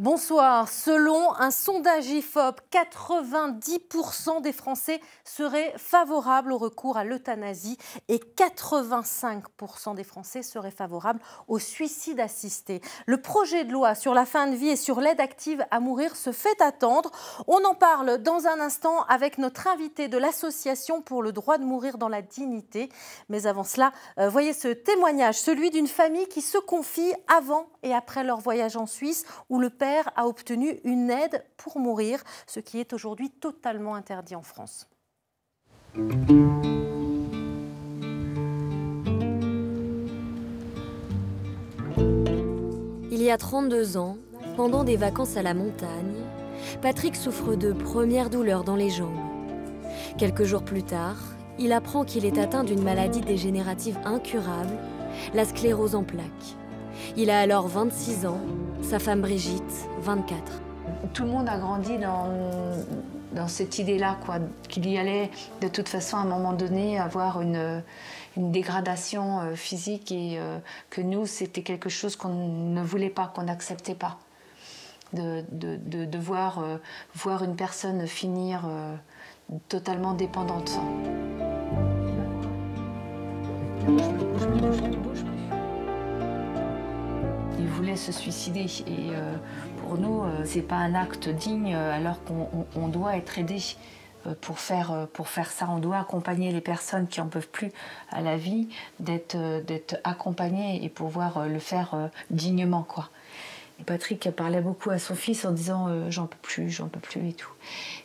Bonsoir. Selon un sondage IFOP, 90% des Français seraient favorables au recours à l'euthanasie et 85% des Français seraient favorables au suicide assisté. Le projet de loi sur la fin de vie et sur l'aide active à mourir se fait attendre. On en parle dans un instant avec notre invité de l'Association pour le droit de mourir dans la dignité. Mais avant cela, euh, voyez ce témoignage, celui d'une famille qui se confie avant et après leur voyage en Suisse, où le père a obtenu une aide pour mourir, ce qui est aujourd'hui totalement interdit en France. Il y a 32 ans, pendant des vacances à la montagne, Patrick souffre de premières douleurs dans les jambes. Quelques jours plus tard, il apprend qu'il est atteint d'une maladie dégénérative incurable, la sclérose en plaques. Il a alors 26 ans, sa femme Brigitte, 24. Tout le monde a grandi dans, dans cette idée-là, quoi, qu'il y allait de toute façon à un moment donné avoir une, une dégradation euh, physique et euh, que nous, c'était quelque chose qu'on ne voulait pas, qu'on n'acceptait pas. De, de, de, voir, euh, voir, une personne finir totalement dépendante se suicider. Et euh, pour nous, euh, c'est pas un acte digne euh, alors qu'on doit être aidé. Pour faire, pour faire ça, on doit accompagner les personnes qui en peuvent plus à la vie, d'être d'être accompagné et pouvoir le faire dignement. quoi. Et Patrick parlait beaucoup à son fils en disant j'en peux plus, j'en peux plus et tout.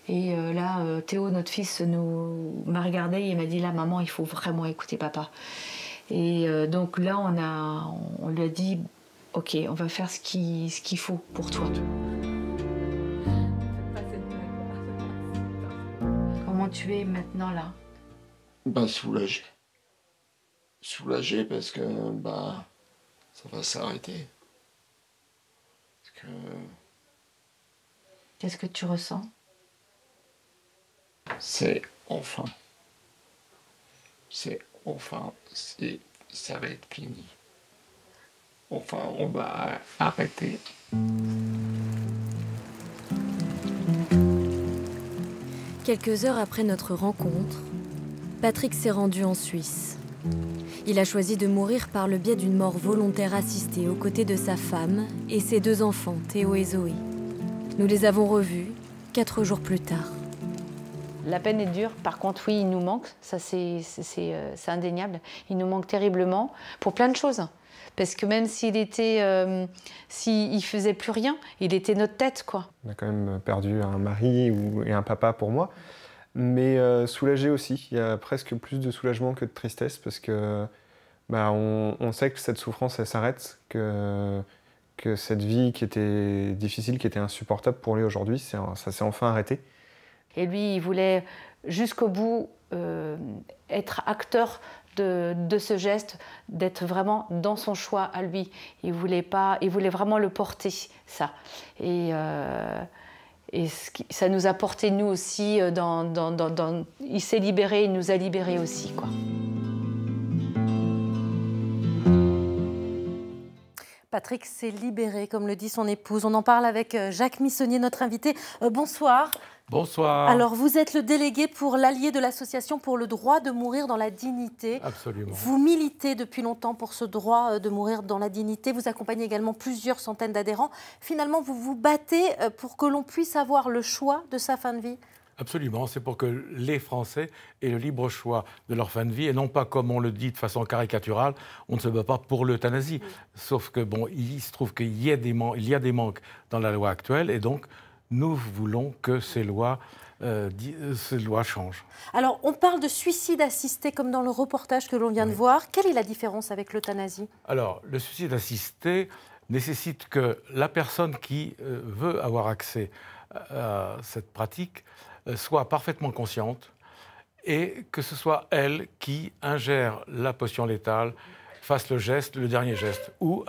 Et là, Théo, notre fils, nous m'a regardé et m'a dit là maman, il faut vraiment écouter papa. Et donc là, on a, on lui a dit ok, on va faire ce qu'il ce faut pour toi. Comment tu es maintenant là Bah soulagé. Soulagé parce que bah ça va s'arrêter. Qu'est-ce que tu ressens C'est enfin. C'est enfin. C'est ça va être fini. Enfin, on va arrêter. Quelques heures après notre rencontre, Patrick s'est rendu en Suisse. Il a choisi de mourir par le biais d'une mort volontaire assistée aux côtés de sa femme et ses deux enfants, Théo et Zoé. Nous les avons revus quatre jours plus tard. La peine est dure, par contre, oui, il nous manque, ça c'est euh, indéniable. Il nous manque terriblement pour plein de choses parce que même s'il était, euh, s'il faisait plus rien, il était notre tête, quoi. On a quand même perdu un mari et un papa pour moi, mais euh, soulagé aussi. Il y a presque plus de soulagement que de tristesse parce que bah, on, sait que cette souffrance, elle s'arrête, que que cette vie qui était difficile, qui était insupportable pour lui aujourd'hui, ça s'est enfin arrêté. Et lui, il voulait jusqu'au bout euh, être acteur de, ce geste, d'être vraiment dans son choix à lui. Il voulait, pas, il voulait vraiment le porter, ça. Et, euh, ça nous a porté, nous aussi, euh, dans, il s'est libéré, il nous a libérés aussi. Quoi. Patrick s'est libéré, comme le dit son épouse. On en parle avec euh, Jacques Missonnier, notre invité. bonsoir. Bonsoir. Alors, vous êtes le délégué pour l'allié de l'association pour le droit de mourir dans la dignité. Absolument. Vous militez depuis longtemps pour ce droit euh, de mourir dans la dignité. Vous accompagnez également plusieurs centaines d'adhérents. Finalement, vous vous battez euh, pour que l'on puisse avoir le choix de sa fin de vie Absolument, c'est pour que les Français aient le libre choix de leur fin de vie et non pas comme on le dit de façon caricaturale, on ne se bat pas pour l'euthanasie. Sauf que bon, il se trouve qu'il y, a des manques dans la loi actuelle et donc nous voulons que ces lois, euh, euh, ces lois changent. Alors, on parle de suicide assisté comme dans le reportage que l'on vient de voir. Quelle est la différence avec l'euthanasie Alors, le suicide assisté nécessite que la personne qui euh, veut avoir accès à cette pratique soit parfaitement consciente et que ce soit elle qui ingère la potion létale fasse le geste, le dernier geste, ou,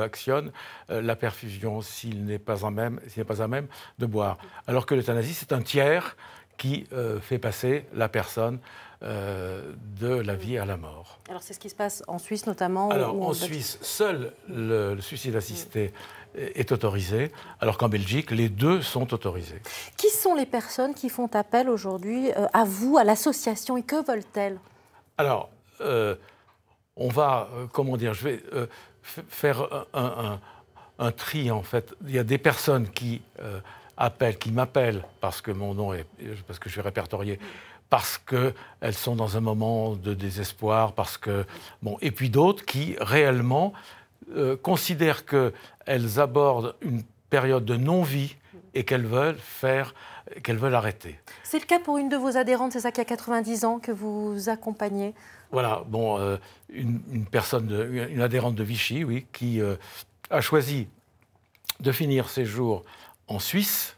actionne euh, la perfusion s'il n'est pas en même, s'il n'est pas même de boire. Alors que l'euthanasie, c'est un tiers qui euh, fait passer la personne euh, de la vie à la mort. Alors c'est ce qui se passe en Suisse notamment Alors en Suisse, seul le, suicide assisté est, autorisé, alors qu'en Belgique, les deux sont autorisés. Qui sont les personnes qui font appel aujourd'hui à vous, à l'association, et que veulent-elles Alors, on va, euh, comment dire, je vais euh, faire un, un, tri en fait. Il y a des personnes qui euh, appellent, qui m'appellent parce que mon nom est, parce que je suis répertorié, parce qu'elles sont dans un moment de désespoir, parce que bon, et puis d'autres qui réellement considèrent qu'elles abordent une période de non-vie et qu'elles veulent faire, qu'elles veulent arrêter. C'est le cas pour une de vos adhérentes, c'est ça qui a 90 ans que vous accompagnez. Voilà, bon, euh, une, personne, une adhérente de Vichy, oui, qui euh, a choisi de finir ses jours en Suisse.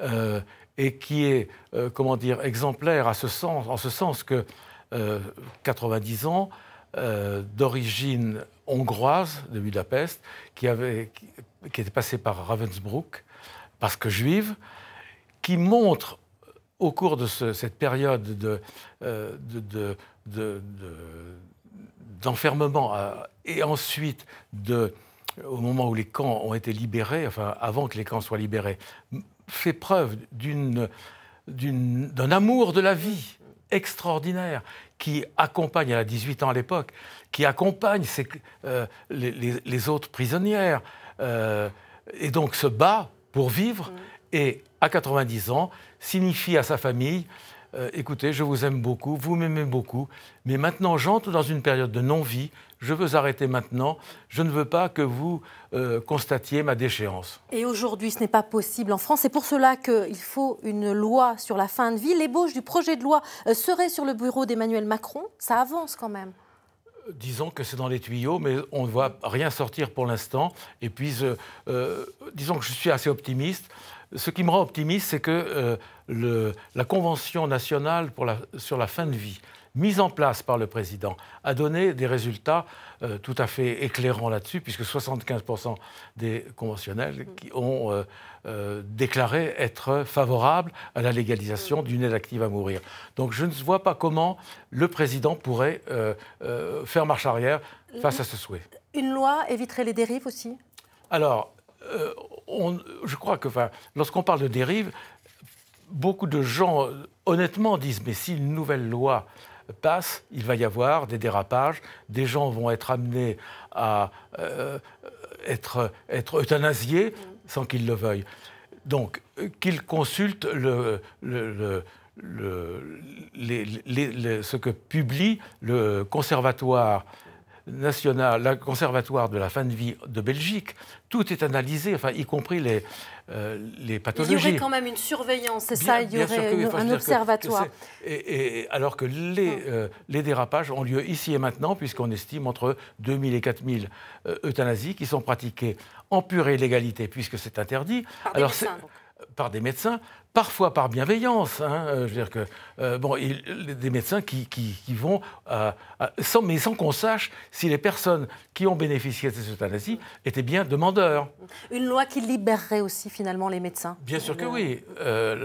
Euh, et qui est, comment dire, exemplaire à ce sens, en ce sens que 90 ans, d'origine hongroise de Budapest, qui, avait, qui, qui était passée par Ravensbrück, parce que juive, qui montre au cours de cette période euh, d'enfermement euh, et ensuite au moment où les camps ont été libérés, enfin avant que les camps soient libérés, fait preuve d'un amour de la vie extraordinaire qui accompagne, elle a 18 ans à l'époque, qui accompagne euh, les, autres prisonnières et donc se bat pour vivre et à 90 ans signifie à sa famille euh, écoutez, je vous aime beaucoup, vous m'aimez beaucoup, mais maintenant j'entre dans une période de non-vie, je veux arrêter maintenant, je ne veux pas que vous euh, constatiez ma déchéance. Et aujourd'hui, ce n'est pas possible en France. C'est pour cela qu'il faut une loi sur la fin de vie. L'ébauche du projet de loi euh, serait sur le bureau d'Emmanuel Macron. Ça avance quand même. Disons que c'est dans les tuyaux, mais on ne voit rien sortir pour l'instant. Et puis, euh, disons que je suis assez optimiste. Ce qui me rend optimiste, c'est que euh, la Convention nationale sur la fin de vie, mise en place par le président a donné des résultats euh, tout à fait éclairants là-dessus, puisque 75% des conventionnels mm. qui ont euh, euh, déclaré être favorables à la légalisation mm. d'une aide active à mourir. Donc je ne vois pas comment le président pourrait faire marche arrière face à ce souhait. Une loi éviterait les dérives aussi Alors, je crois que lorsqu'on parle de dérives beaucoup de gens honnêtement disent, mais si une nouvelle loi passe, il va y avoir des dérapages, des gens vont être amenés à euh, être, euthanasiés sans qu'ils le veuillent. Donc, qu'ils consultent ce que publie le Conservatoire national, la conservatoire de la fin de vie de Belgique, tout est analysé, enfin, y compris les, euh, les pathologies. il y aurait quand même une surveillance, c'est ça Il y aurait un observatoire. et, alors que les, ah. euh, les dérapages ont lieu ici et maintenant, puisqu'on estime entre 2000 et 4000 euh, euthanasies qui sont pratiquées en pure illégalité, puisque c'est interdit par des médecins, parfois par bienveillance. Hein, euh, je veux dire que, euh, bon, des médecins qui, vont, euh, sans, mais sans qu'on sache si les personnes qui ont bénéficié de cette euthanasie étaient bien demandeurs. Une loi qui libérerait aussi finalement les médecins Bien sûr que oui.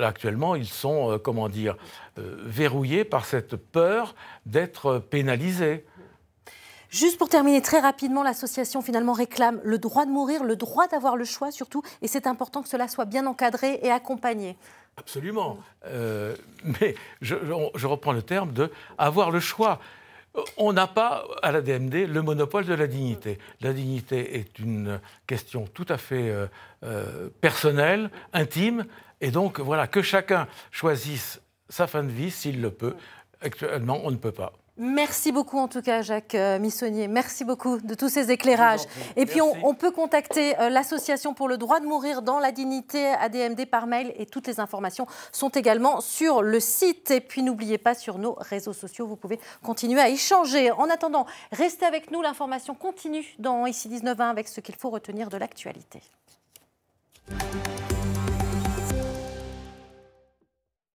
actuellement, ils sont, comment dire, verrouillés par cette peur d'être pénalisés. Juste pour terminer très rapidement, l'association finalement réclame le droit de mourir, le droit d'avoir le choix surtout, et c'est important que cela soit bien encadré et accompagné. Absolument. Euh, mais je, reprends le terme de avoir le choix. On n'a pas à la DMD le monopole de la dignité. La dignité est une question tout à fait euh, euh, personnelle, intime, et donc voilà, que chacun choisisse sa fin de vie s'il le peut. Actuellement, on ne peut pas. Merci beaucoup en tout cas Jacques euh, Missonnier, merci beaucoup de tous ces éclairages. Et puis on, peut contacter euh, l'association pour le droit de mourir dans la dignité ADMD par mail et toutes les informations sont également sur le site. Et puis n'oubliez pas sur nos réseaux sociaux, vous pouvez continuer à échanger. En attendant, restez avec nous, l'information continue dans ICI 19.1 avec ce qu'il faut retenir de l'actualité.